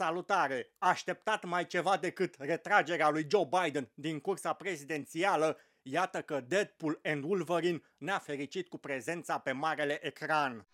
Salutare! Așteptat mai ceva decât retragerea lui Joe Biden din cursa prezidențială, iată că Deadpool and Wolverine ne-a fericit cu prezența pe marele ecran.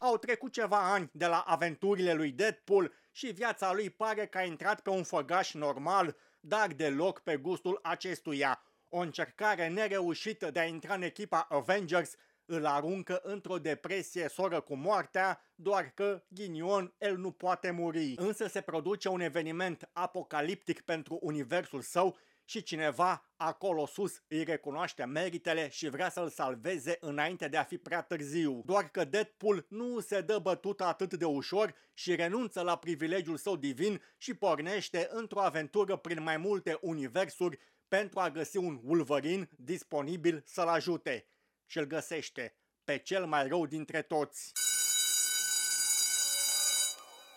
Au trecut ceva ani de la aventurile lui Deadpool și viața lui pare că a intrat pe un făgaș normal, dar deloc pe gustul acestuia. O încercare nereușită de a intra în echipa Avengers îl aruncă într-o depresie soră cu moartea, doar că, ghinion, el nu poate muri. Însă se produce un eveniment apocaliptic pentru universul său și cineva acolo sus îi recunoaște meritele și vrea să-l salveze înainte de a fi prea târziu. Doar că Deadpool nu se dă bătut atât de ușor și renunță la privilegiul său divin și pornește într-o aventură prin mai multe universuri pentru a găsi un Wolverine disponibil să-l ajute și îl găsește pe cel mai rău dintre toți.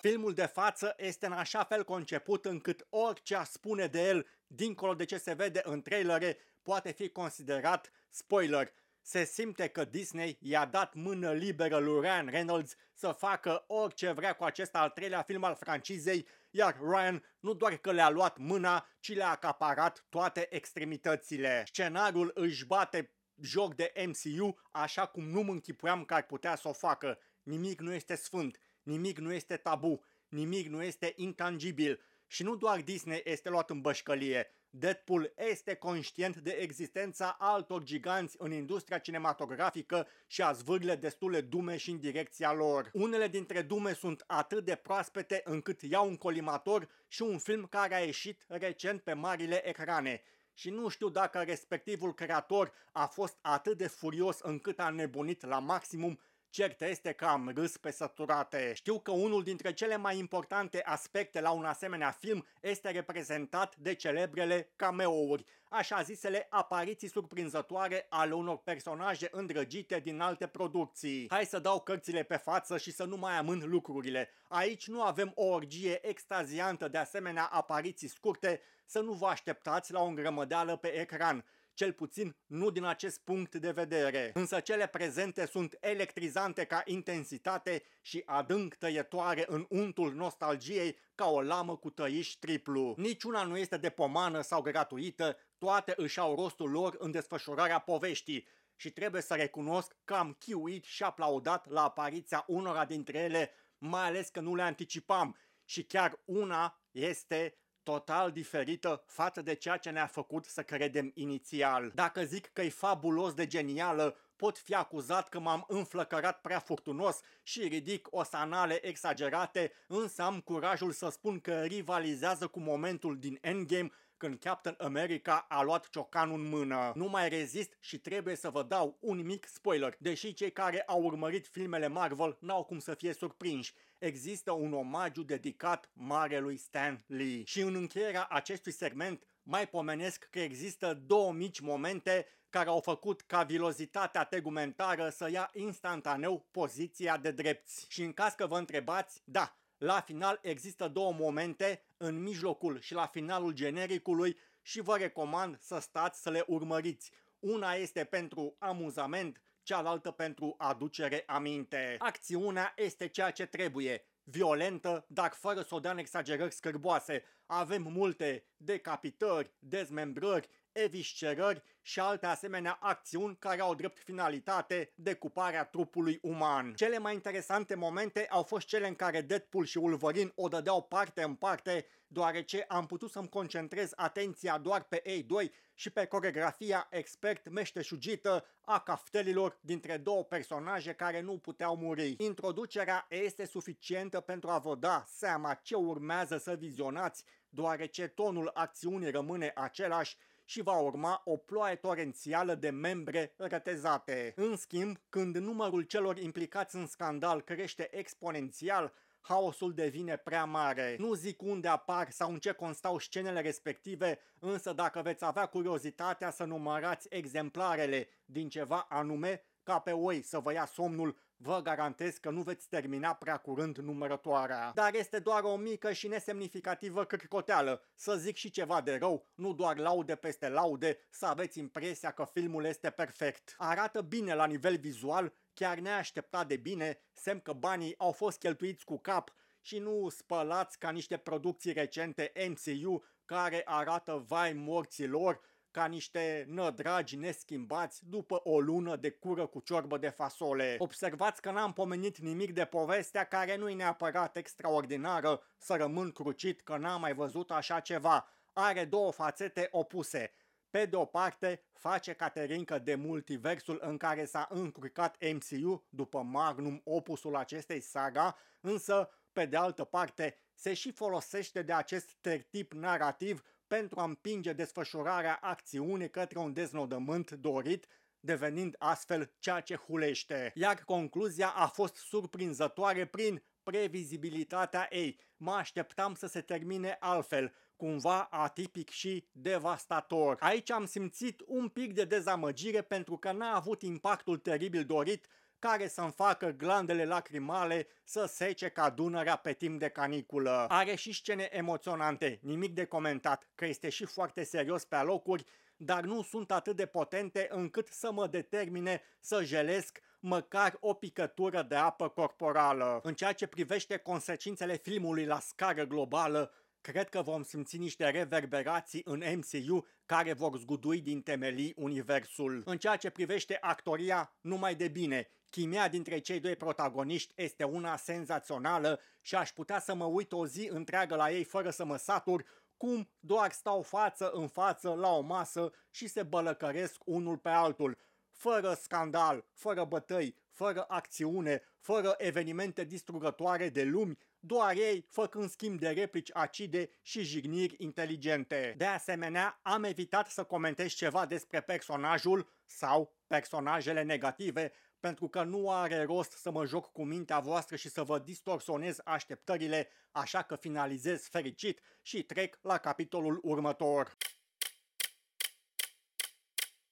Filmul de față este în așa fel conceput încât orice a spune de el, dincolo de ce se vede în trailere, poate fi considerat spoiler. Se simte că Disney i-a dat mână liberă lui Ryan Reynolds să facă orice vrea cu acest al treilea film al francizei, iar Ryan nu doar că le-a luat mâna, ci le-a acaparat toate extremitățile. Scenariul își bate joc de MCU așa cum nu mă închipuiam că ar putea să o facă. Nimic nu este sfânt, nimic nu este tabu, nimic nu este intangibil. Și nu doar Disney este luat în bășcălie. Deadpool este conștient de existența altor giganți în industria cinematografică și a zvârle destule dume și în direcția lor. Unele dintre dume sunt atât de proaspete încât iau un colimator și un film care a ieșit recent pe marile ecrane și nu știu dacă respectivul creator a fost atât de furios încât a nebunit la maximum Cert este că am râs pe săturate. Știu că unul dintre cele mai importante aspecte la un asemenea film este reprezentat de celebrele cameouri, așa zisele apariții surprinzătoare ale unor personaje îndrăgite din alte producții. Hai să dau cărțile pe față și să nu mai amân lucrurile. Aici nu avem o orgie extaziantă de asemenea apariții scurte, să nu vă așteptați la o îngrămădeală pe ecran cel puțin nu din acest punct de vedere, însă cele prezente sunt electrizante ca intensitate și adânc tăietoare în untul nostalgiei ca o lamă cu tăiș triplu. Niciuna nu este de pomană sau gratuită, toate își au rostul lor în desfășurarea poveștii, și trebuie să recunosc că am chiuit și aplaudat la apariția unora dintre ele, mai ales că nu le anticipam și chiar una este total diferită față de ceea ce ne-a făcut să credem inițial. Dacă zic că e fabulos de genială, pot fi acuzat că m-am înflăcărat prea furtunos și ridic o sanale exagerate, însă am curajul să spun că rivalizează cu momentul din Endgame când Captain America a luat ciocanul în mână. Nu mai rezist și trebuie să vă dau un mic spoiler, deși cei care au urmărit filmele Marvel n-au cum să fie surprinși există un omagiu dedicat marelui Stan Lee. Și în încheierea acestui segment mai pomenesc că există două mici momente care au făcut ca vilozitatea tegumentară să ia instantaneu poziția de drepți. Și în caz că vă întrebați, da, la final există două momente, în mijlocul și la finalul genericului și vă recomand să stați să le urmăriți. Una este pentru amuzament, cealaltă pentru aducere aminte. Acțiunea este ceea ce trebuie, violentă, dar fără să o dea în exagerări scârboase. Avem multe decapitări, dezmembrări, eviscerări și alte asemenea acțiuni care au drept finalitate decuparea trupului uman. Cele mai interesante momente au fost cele în care Deadpool și Wolverine o dădeau parte în parte, deoarece am putut să-mi concentrez atenția doar pe ei doi și pe coregrafia expert meșteșugită a caftelilor dintre două personaje care nu puteau muri. Introducerea este suficientă pentru a vă da seama ce urmează să vizionați, deoarece tonul acțiunii rămâne același și va urma o ploaie torențială de membre rătezate. În schimb, când numărul celor implicați în scandal crește exponențial, haosul devine prea mare. Nu zic unde apar sau în ce constau scenele respective, însă dacă veți avea curiozitatea să numărați exemplarele din ceva anume, ca pe oi să vă ia somnul Vă garantez că nu veți termina prea curând numărătoarea. Dar este doar o mică și nesemnificativă cricoteală. Să zic și ceva de rău, nu doar laude peste laude, să aveți impresia că filmul este perfect. Arată bine la nivel vizual, chiar neașteptat de bine, semn că banii au fost cheltuiți cu cap și nu spălați ca niște producții recente MCU care arată vai morților ca niște nădragi neschimbați după o lună de cură cu ciorbă de fasole. Observați că n-am pomenit nimic de povestea care nu-i neapărat extraordinară să rămân crucit că n-am mai văzut așa ceva. Are două fațete opuse. Pe de o parte, face Caterinca de multiversul în care s-a încurcat MCU după magnum opusul acestei saga, însă, pe de altă parte, se și folosește de acest tertip narrativ pentru a împinge desfășurarea acțiunii către un deznodământ dorit, devenind astfel ceea ce hulește. Iar concluzia a fost surprinzătoare prin previzibilitatea ei. Mă așteptam să se termine altfel, cumva atipic și devastator. Aici am simțit un pic de dezamăgire pentru că n-a avut impactul teribil dorit care să-mi facă glandele lacrimale să sece ca Dunărea pe timp de caniculă. Are și scene emoționante, nimic de comentat, că este și foarte serios pe alocuri, dar nu sunt atât de potente încât să mă determine să jelesc măcar o picătură de apă corporală. În ceea ce privește consecințele filmului la scară globală, cred că vom simți niște reverberații în MCU care vor zgudui din temelii universul. În ceea ce privește actoria, numai de bine, chimia dintre cei doi protagoniști este una senzațională și aș putea să mă uit o zi întreagă la ei fără să mă satur, cum doar stau față în față la o masă și se bălăcăresc unul pe altul, fără scandal, fără bătăi, fără acțiune, fără evenimente distrugătoare de lumi, doar ei făcând schimb de replici acide și jigniri inteligente. De asemenea, am evitat să comentez ceva despre personajul sau personajele negative, pentru că nu are rost să mă joc cu mintea voastră și să vă distorsionez așteptările, așa că finalizez fericit și trec la capitolul următor.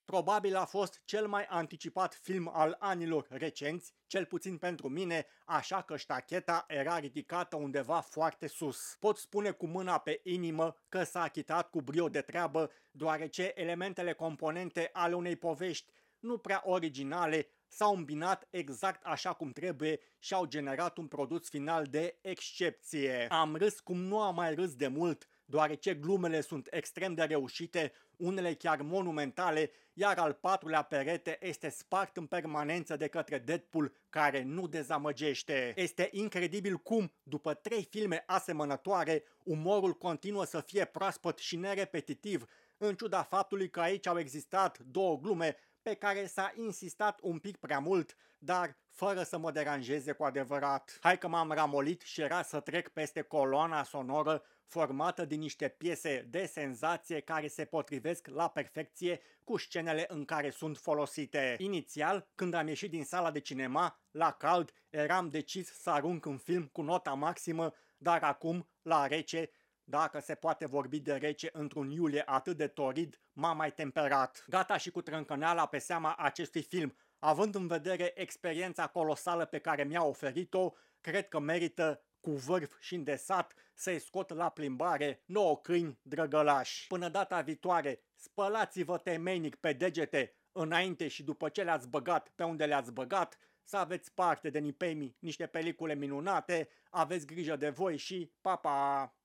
Probabil a fost cel mai anticipat film al anilor recenți, cel puțin pentru mine, așa că ștacheta era ridicată undeva foarte sus. Pot spune cu mâna pe inimă că s-a achitat cu brio de treabă, deoarece elementele componente ale unei povești nu prea originale s-au îmbinat exact așa cum trebuie și au generat un produs final de excepție. Am râs cum nu am mai râs de mult deoarece glumele sunt extrem de reușite, unele chiar monumentale, iar al patrulea perete este spart în permanență de către Deadpool care nu dezamăgește. Este incredibil cum, după trei filme asemănătoare, umorul continuă să fie proaspăt și nerepetitiv, în ciuda faptului că aici au existat două glume pe care s-a insistat un pic prea mult, dar fără să mă deranjeze cu adevărat. Hai că m-am ramolit și era să trec peste coloana sonoră formată din niște piese de senzație care se potrivesc la perfecție cu scenele în care sunt folosite. Inițial, când am ieșit din sala de cinema, la cald, eram decis să arunc un film cu nota maximă, dar acum, la rece, dacă se poate vorbi de rece într-un iulie atât de torid, m-a mai temperat. Gata și cu trâncăneala pe seama acestui film, având în vedere experiența colosală pe care mi-a oferit-o, cred că merită cu vârf și îndesat să-i scot la plimbare nouă câini drăgălași. Până data viitoare, spălați-vă temenic pe degete înainte și după ce le-ați băgat pe unde le-ați băgat, să aveți parte de nipemii, niște pelicule minunate, aveți grijă de voi și papa. pa!